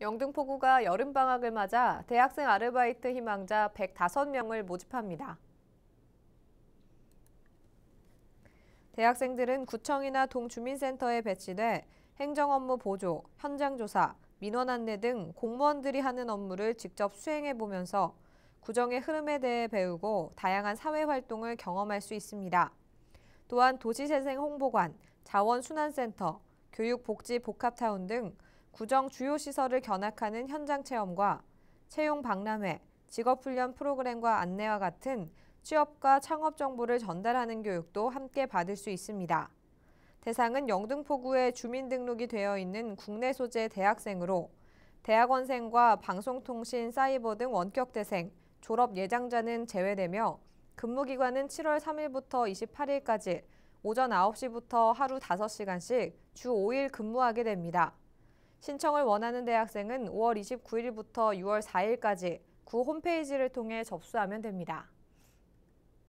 영등포구가 여름방학을 맞아 대학생 아르바이트 희망자 105명을 모집합니다. 대학생들은 구청이나 동주민센터에 배치돼 행정 업무 보조, 현장 조사, 민원 안내 등 공무원들이 하는 업무를 직접 수행해 보면서 구정의 흐름에 대해 배우고 다양한 사회 활동을 경험할 수 있습니다. 또한 도시재생 홍보관, 자원순환센터, 교육복지 복합타운 등 구정 주요 시설을 견학하는 현장 체험과 채용 박람회, 직업훈련 프로그램과 안내와 같은 취업과 창업 정보를 전달하는 교육도 함께 받을 수 있습니다. 대상은 영등포구에 주민등록이 되어 있는 국내 소재 대학생으로 대학원생과 방송통신, 사이버 등 원격대생, 졸업 예정자는 제외되며 근무기간은 7월 3일부터 28일까지 오전 9시부터 하루 5시간씩 주 5일 근무하게 됩니다. 신청을 원하는 대학생은 5월 29일부터 6월 4일까지 구 홈페이지를 통해 접수하면 됩니다.